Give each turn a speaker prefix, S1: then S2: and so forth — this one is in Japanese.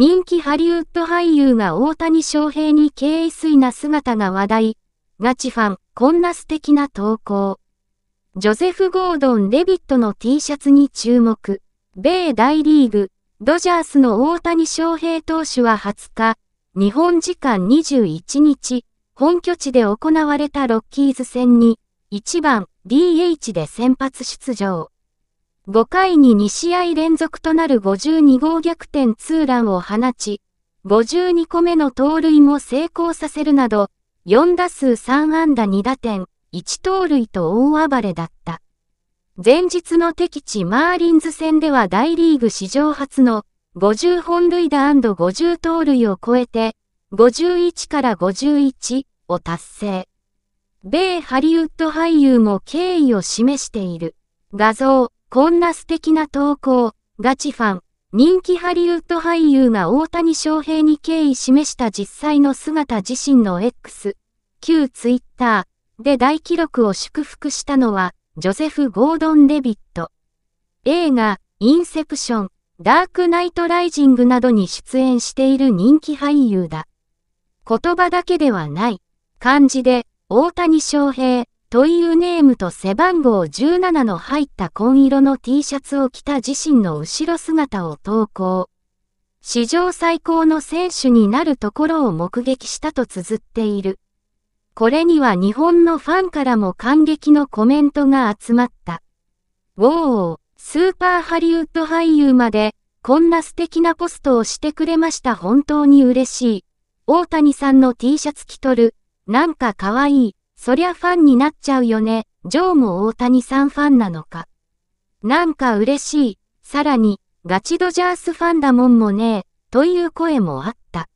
S1: 人気ハリウッド俳優が大谷翔平に敬意水な姿が話題。ガチファン、こんな素敵な投稿。ジョゼフ・ゴードン・レビットの T シャツに注目。米大リーグ、ドジャースの大谷翔平投手は20日、日本時間21日、本拠地で行われたロッキーズ戦に、1番 DH で先発出場。5回に2試合連続となる52号逆転ツーランを放ち、52個目の盗塁も成功させるなど、4打数3安打2打点、1盗塁と大暴れだった。前日の敵地マーリンズ戦では大リーグ史上初の50本塁打 &50 盗塁を超えて、51から51を達成。米ハリウッド俳優も敬意を示している。画像こんな素敵な投稿、ガチファン。人気ハリウッド俳優が大谷翔平に敬意示した実際の姿自身の X、旧ツイッターで大記録を祝福したのは、ジョセフ・ゴードン・レビット。映画、インセプション、ダークナイト・ライジングなどに出演している人気俳優だ。言葉だけではない。漢字で、大谷翔平、というネームと背番号17の入った紺色の T シャツを着た自身の後ろ姿を投稿。史上最高の選手になるところを目撃したと綴っている。これには日本のファンからも感激のコメントが集まった。ウォー、スーパーハリウッド俳優まで、こんな素敵なポストをしてくれました本当に嬉しい。大谷さんの T シャツ着とる、なんか可愛い。そりゃファンになっちゃうよね。ジョーも大谷さんファンなのか。なんか嬉しい。さらに、ガチドジャースファンだもんもねえ、という声もあった。